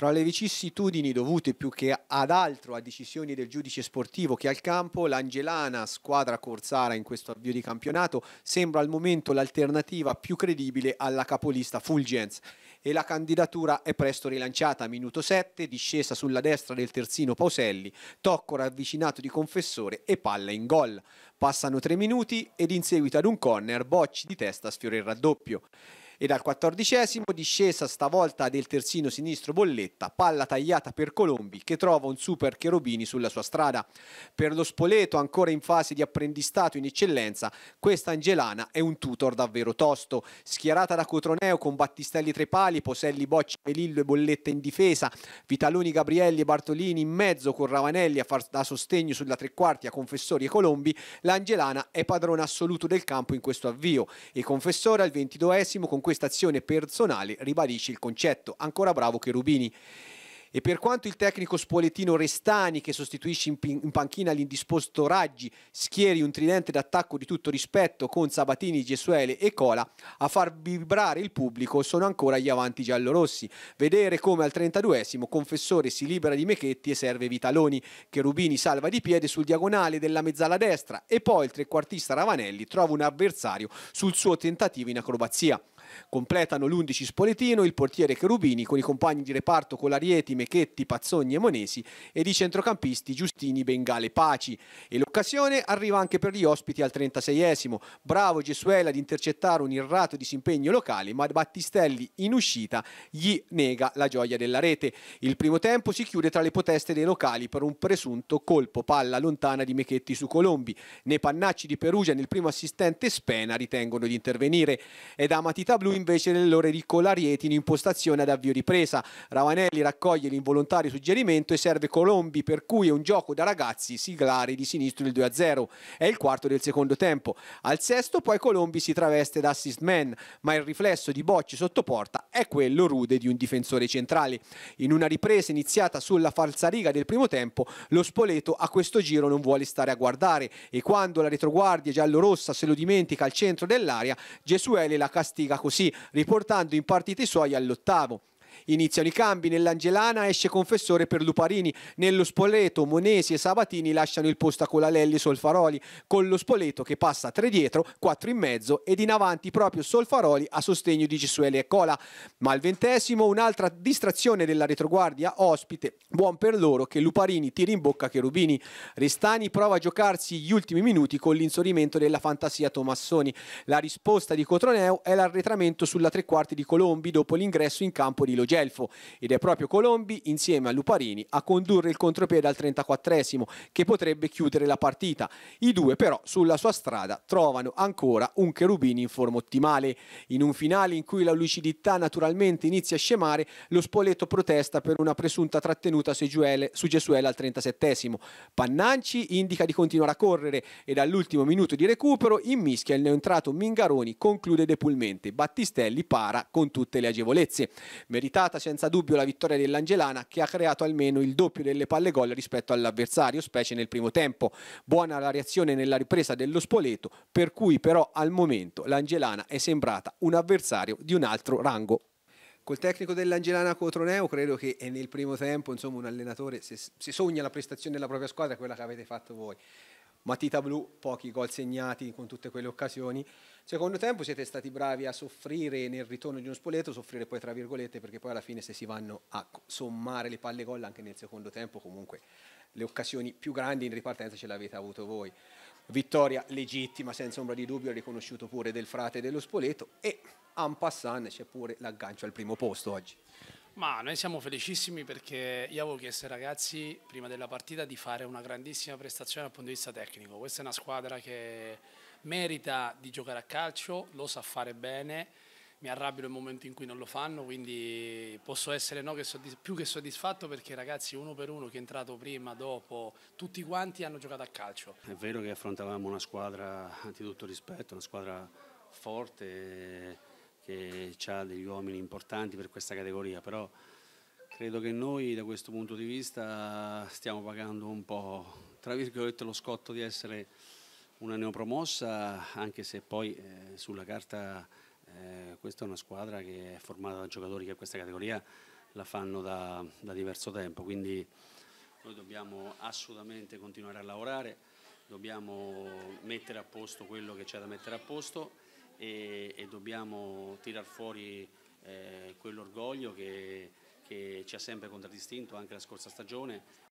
Tra le vicissitudini dovute più che ad altro a decisioni del giudice sportivo che al campo, l'Angelana, squadra corsara in questo avvio di campionato, sembra al momento l'alternativa più credibile alla capolista Fulgens e la candidatura è presto rilanciata. Minuto 7, discesa sulla destra del terzino Pauselli, tocco ravvicinato di confessore e palla in gol. Passano tre minuti ed in seguito ad un corner Bocci di testa sfiora il raddoppio. E dal quattordicesimo discesa stavolta del terzino sinistro Bolletta, palla tagliata per Colombi che trova un super Cherubini sulla sua strada. Per lo Spoleto, ancora in fase di apprendistato in eccellenza, questa Angelana è un tutor davvero tosto. Schierata da Cotroneo con Battistelli tre pali, Poselli Bocci, Melillo e Bolletta in difesa, Vitaloni Gabrielli e Bartolini in mezzo con Ravanelli a far da sostegno sulla tre quarti a Confessori e Colombi, l'Angelana è padrona assoluto del campo in questo avvio e Confessore al ventiduesimo con questa personale ribadisce il concetto, ancora bravo Cherubini. E per quanto il tecnico spoletino Restani, che sostituisce in, panchina l'indisposto Raggi, schieri un tridente d'attacco di tutto rispetto con Sabatini, Gesuele e Cola, a far vibrare il pubblico sono ancora gli avanti giallorossi. Vedere come al 32esimo Confessore si libera di Mechetti e serve Vitaloni, che Rubini salva di piede sul diagonale della mezzala destra e poi il trequartista Ravanelli trova un avversario sul suo tentativo in acrobazia. Completano l'11 Spoletino, il portiere Cherubini con i compagni di reparto Colarieti, Mechetti, Pazzogni e Monesi ed i centrocampisti Giustini, Bengale, Paci. E l'occasione arriva anche per gli ospiti al 36esimo. Bravo Gesuela ad intercettare un irrato disimpegno locale, ma Battistelli in uscita gli nega la gioia della rete. Il primo tempo si chiude tra le poteste dei locali per un presunto colpo palla lontana di Mechetti su Colombi. Nei pannacci di Perugia nel primo assistente Spena ritengono di intervenire. Ed Amatita blu invece nelle ore di Colarieti in impostazione ad avvio ripresa. Ravanelli raccoglie l'involontario suggerimento e serve Colombi per cui è un gioco da ragazzi siglare di sinistro il 2-0. È il quarto del secondo tempo. Al sesto poi Colombi si traveste da assist man ma il riflesso di Bocci sotto porta è quello rude di un difensore centrale. In una ripresa iniziata sulla falsariga del primo tempo, lo Spoleto a questo giro non vuole stare a guardare e quando la retroguardia giallorossa se lo dimentica al centro dell'area, Gesuele la castiga così, riportando in partita i suoi all'ottavo. Iniziano i cambi, nell'Angelana esce Confessore per Luparini, nello Spoleto Monesi e Sabatini lasciano il posto a Colalelli e Solfaroli, con lo Spoleto che passa tre dietro, quattro in mezzo ed in avanti proprio Solfaroli a sostegno di Gesuele e Cola. Ma al ventesimo un'altra distrazione della retroguardia ospite, buon per loro che Luparini tira in bocca Cherubini. Ristani prova a giocarsi gli ultimi minuti con l'insorimento della fantasia Tomassoni. La risposta di Cotroneo è l'arretramento sulla tre quarti di Colombi dopo l'ingresso in campo di Danilo Gelfo ed è proprio Colombi insieme a Luparini a condurre il contropiede al 34esimo che potrebbe chiudere la partita. I due però sulla sua strada trovano ancora un Cherubini in forma ottimale. In un finale in cui la lucidità naturalmente inizia a scemare, lo Spoleto protesta per una presunta trattenuta su, Giuele, Gesuele al 37esimo. Pannanci indica di continuare a correre e dall'ultimo minuto di recupero in mischia il neoentrato Mingaroni conclude depulmente. Battistelli para con tutte le agevolezze. Merita meritata senza dubbio la vittoria dell'Angelana che ha creato almeno il doppio delle palle gol rispetto all'avversario, specie nel primo tempo. Buona la reazione nella ripresa dello Spoleto, per cui però al momento l'Angelana è sembrata un avversario di un altro rango. Col tecnico dell'Angelana Cotroneo credo che nel primo tempo insomma, un allenatore, si sogna la prestazione della propria squadra, quella che avete fatto voi matita blu, pochi gol segnati con tutte quelle occasioni. Secondo tempo siete stati bravi a soffrire nel ritorno di uno spoleto, soffrire poi tra virgolette, perché poi alla fine se si vanno a sommare le palle gol anche nel secondo tempo, comunque le occasioni più grandi in ripartenza ce l'avete avuto voi. Vittoria legittima, senza ombra di dubbio, riconosciuto pure del frate dello spoleto e en passant c'è pure l'aggancio al primo posto oggi. Ma noi siamo felicissimi perché io avevo chiesto ai ragazzi prima della partita di fare una grandissima prestazione dal punto di vista tecnico. Questa è una squadra che merita di giocare a calcio, lo sa fare bene, mi arrabbio nel momento in cui non lo fanno, quindi posso essere no, che più che soddisfatto perché ragazzi uno per uno, che è entrato prima, dopo, tutti quanti hanno giocato a calcio. È vero che affrontavamo una squadra di tutto rispetto, una squadra forte che ha degli uomini importanti per questa categoria, però credo che noi da questo punto di vista stiamo pagando un po', tra virgolette, lo scotto di essere una neopromossa, anche se poi eh, sulla carta eh, questa è una squadra che è formata da giocatori che a questa categoria la fanno da, da diverso tempo, quindi noi dobbiamo assolutamente continuare a lavorare, dobbiamo mettere a posto quello che c'è da mettere a posto e, e dobbiamo tirar fuori eh, quell'orgoglio che, che, ci ha sempre contraddistinto anche la scorsa stagione